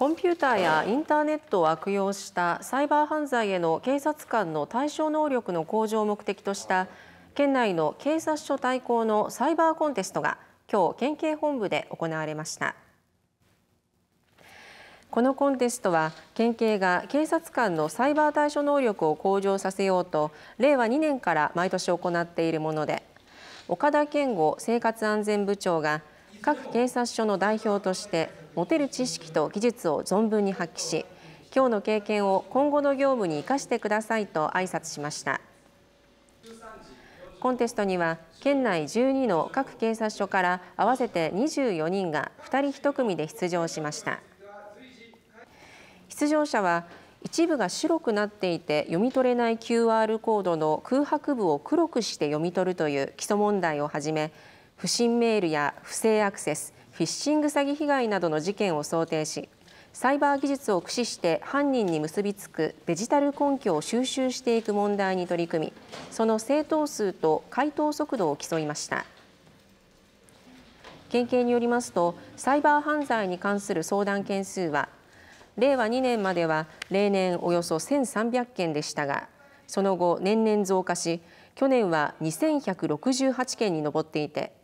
コンピューターやインターネットを悪用したサイバー犯罪への警察官の対処能力の向上を目的とした県内の警察署対抗のサイバーコンテストが今日県警本部で行われましたこのコンテストは県警が警察官のサイバー対処能力を向上させようと令和2年から毎年行っているもので岡田健吾生活安全部長が各警察署の代表として持てる知識と技術を存分に発揮し今日の経験を今後の業務に生かしてくださいと挨拶しましたコンテストには県内12の各警察署から合わせて24人が2人1組で出場しました出場者は一部が白くなっていて読み取れない QR コードの空白部を黒くして読み取るという基礎問題をはじめ不審メールや不正アクセスフィッシング詐欺被害などの事件を想定しサイバー技術を駆使して犯人に結びつくデジタル根拠を収集していく問題に取り組みその正答数と回答速度を競いました県警によりますとサイバー犯罪に関する相談件数は令和2年までは例年およそ1300件でしたがその後年々増加し去年は2168件に上っていて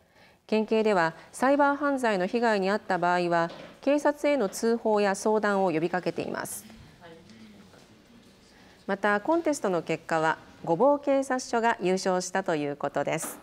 県警ではサイバー犯罪の被害に遭った場合は警察への通報や相談を呼びかけていますまたコンテストの結果はごぼう警察署が優勝したということです